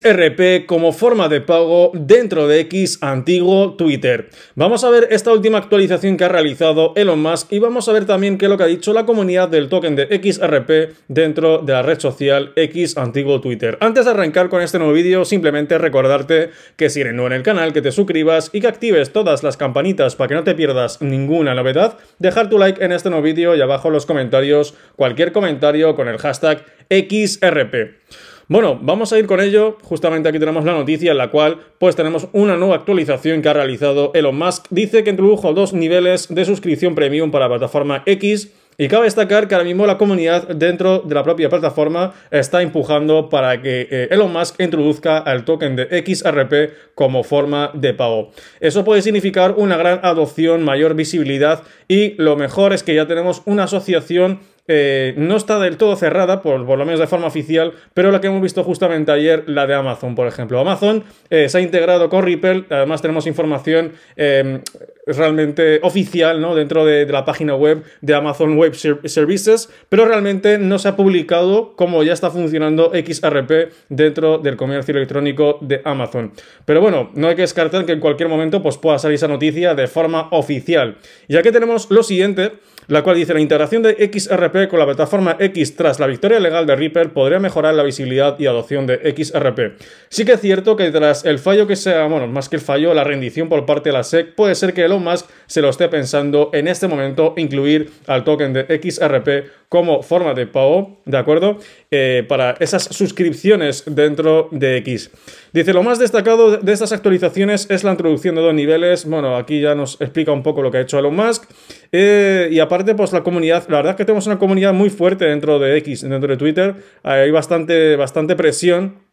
xRP como forma de pago dentro de X antiguo Twitter. Vamos a ver esta última actualización que ha realizado Elon Musk y vamos a ver también qué es lo que ha dicho la comunidad del token de XRP dentro de la red social X antiguo Twitter. Antes de arrancar con este nuevo vídeo, simplemente recordarte que si eres nuevo en el canal, que te suscribas y que actives todas las campanitas para que no te pierdas ninguna novedad, dejar tu like en este nuevo vídeo y abajo en los comentarios cualquier comentario con el hashtag XRP. Bueno, vamos a ir con ello. Justamente aquí tenemos la noticia en la cual pues tenemos una nueva actualización que ha realizado Elon Musk. Dice que introdujo dos niveles de suscripción premium para la plataforma X. Y cabe destacar que ahora mismo la comunidad dentro de la propia plataforma está empujando para que eh, Elon Musk introduzca el token de XRP como forma de pago. Eso puede significar una gran adopción, mayor visibilidad y lo mejor es que ya tenemos una asociación eh, no está del todo cerrada, por, lo menos de forma oficial, pero la que hemos visto justamente ayer, la de Amazon, por ejemplo. Amazon eh, se ha integrado con Ripple, además tenemos información eh, realmente oficial ¿no? dentro de, la página web de Amazon Web Services, pero realmente no se ha publicado cómo ya está funcionando XRP dentro del comercio electrónico de Amazon. Pero bueno, no hay que descartar que en cualquier momento pues, pueda salir esa noticia de forma oficial. Y aquí tenemos lo siguiente, la cual dice la integración de XRP con la plataforma X tras la victoria legal de Ripple podría mejorar la visibilidad y adopción de XRP. Sí que es cierto que tras el fallo que sea, bueno, más que el fallo, la rendición por parte de la SEC, puede ser que Elon Musk se lo esté pensando en este momento incluir al token de XRP como forma de pago, ¿de acuerdo? Eh, para esas suscripciones dentro de X. Dice, lo más destacado de estas actualizaciones es la introducción de dos niveles. Bueno, aquí ya nos explica un poco lo que ha hecho Elon Musk. Eh, y aparte, pues la comunidad, la verdad es que tenemos una comunidad muy fuerte dentro de X, dentro de Twitter. Hay bastante, bastante presión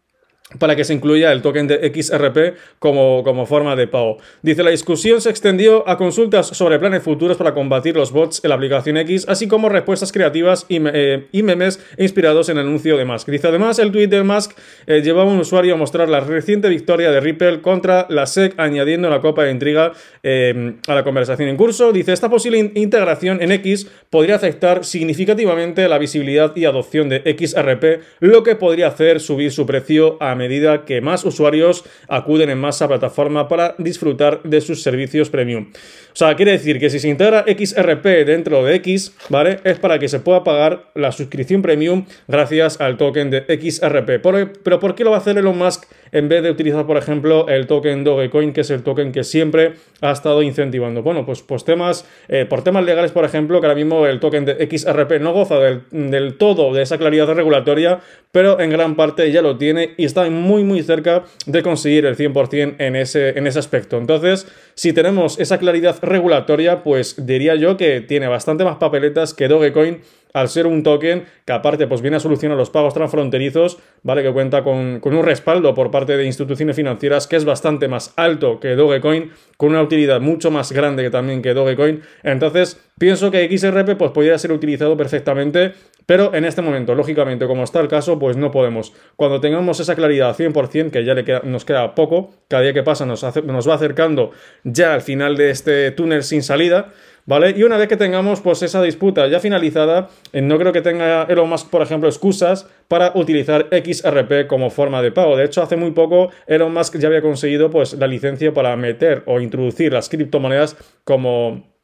para que se incluya el token de XRP como, como, forma de pago. Dice, la discusión se extendió a consultas sobre planes futuros para combatir los bots en la aplicación X, así como respuestas creativas y, eh, memes inspirados en el anuncio de Musk. Dice, además, el tweet de Musk eh, llevaba a un usuario a mostrar la reciente victoria de Ripple contra la SEC, añadiendo la copa de intriga eh, a la conversación en curso. Dice, esta posible integración en X podría afectar significativamente la visibilidad y adopción de XRP, lo que podría hacer subir su precio a a medida que más usuarios acuden en más a plataforma para disfrutar de sus servicios premium. O sea, quiere decir que si se integra XRP dentro de X, ¿vale? Es para que se pueda pagar la suscripción premium gracias al token de XRP. Pero ¿por qué lo va a hacer Elon Musk? en vez de utilizar, por ejemplo, el token Dogecoin, que es el token que siempre ha estado incentivando. Bueno, pues, pues temas, eh, por temas legales, por ejemplo, que ahora mismo el token de XRP no goza del, todo de esa claridad regulatoria, pero en gran parte ya lo tiene y está muy, muy cerca de conseguir el 100% en ese, en ese aspecto. Entonces, si tenemos esa claridad regulatoria, pues diría yo que tiene bastante más papeletas que Dogecoin al ser un token que aparte pues viene a solucionar los pagos transfronterizos, ¿vale? Que cuenta con, un respaldo por parte de instituciones financieras que es bastante más alto que Dogecoin, con una utilidad mucho más grande que también que Dogecoin. Entonces, Pienso que XRP pues, podría ser utilizado perfectamente, pero en este momento, lógicamente, como está el caso, pues no podemos. Cuando tengamos esa claridad 100%, que ya le nos queda poco, cada día que pasa nos, nos va acercando ya al final de este túnel sin salida, ¿vale? Y una vez que tengamos pues esa disputa ya finalizada, eh, no creo que tenga Elon Musk, por ejemplo, excusas para utilizar XRP como forma de pago. De hecho, hace muy poco Elon Musk ya había conseguido pues la licencia para meter o introducir las criptomonedas como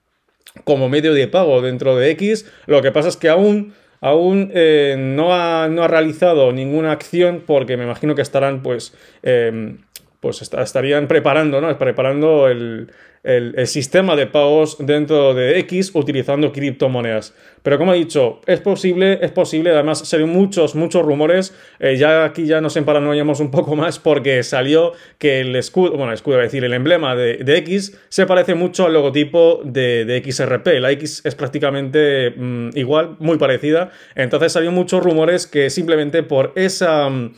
como medio de pago dentro de X. Lo que pasa es que aún, aún eh, no, ha, no, ha, realizado ninguna acción porque me imagino que estarán pues... Em, pues estarían preparando, ¿no? Preparando el, sistema de pagos dentro de X utilizando criptomonedas. Pero como he dicho, es posible, es posible, además se muchos, muchos rumores, eh, ya aquí ya nos emparanoyamos un poco más porque salió que el escudo, bueno, el escudo, decir, el emblema de, X se parece mucho al logotipo de, XRP, la X es prácticamente mm, igual, muy parecida, entonces salió muchos rumores que simplemente por esa... Mm,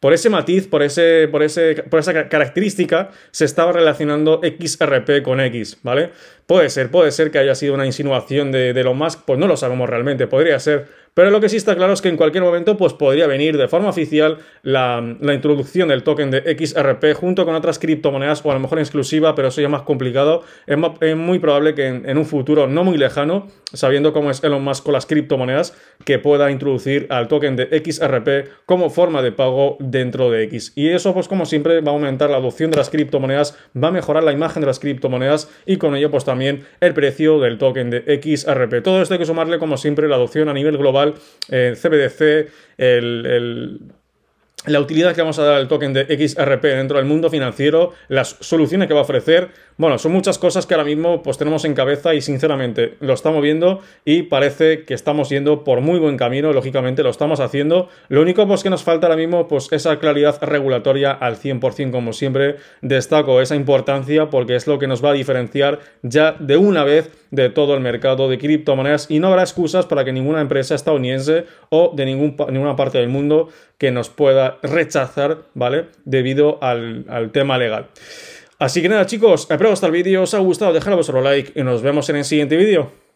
por ese matiz, por, ese, por, ese, por esa característica, se estaba relacionando XRP con X, ¿vale? Puede ser, puede ser que haya sido una insinuación de, de Elon pues no lo sabemos realmente, podría ser pero lo que sí está claro es que en cualquier momento pues, podría venir de forma oficial la, introducción del token de XRP junto con otras criptomonedas o a lo mejor exclusiva, pero eso ya más complicado. Es, muy probable que en, un futuro no muy lejano, sabiendo cómo es Elon Musk con las criptomonedas, que pueda introducir al token de XRP como forma de pago dentro de X. Y eso pues como siempre va a aumentar la adopción de las criptomonedas, va a mejorar la imagen de las criptomonedas y con ello pues también el precio del token de XRP. Todo esto hay que sumarle como siempre la adopción a nivel global en eh, CBDC, la utilidad que vamos a dar al token de XRP dentro del mundo financiero, las soluciones que va a ofrecer, bueno, son muchas cosas que ahora mismo pues tenemos en cabeza y sinceramente lo estamos viendo y parece que estamos yendo por muy buen camino, lógicamente lo estamos haciendo. Lo único pues que nos falta ahora mismo pues esa claridad regulatoria al 100% como siempre destaco esa importancia porque es lo que nos va a diferenciar ya de una vez de todo el mercado de criptomonedas y no habrá excusas para que ninguna empresa estadounidense o de ningún, ninguna parte del mundo que nos pueda rechazar, ¿vale? Debido al, al tema legal. Así que nada chicos, espero que el vídeo os ha gustado, dejad vuestro like y nos vemos en el siguiente vídeo.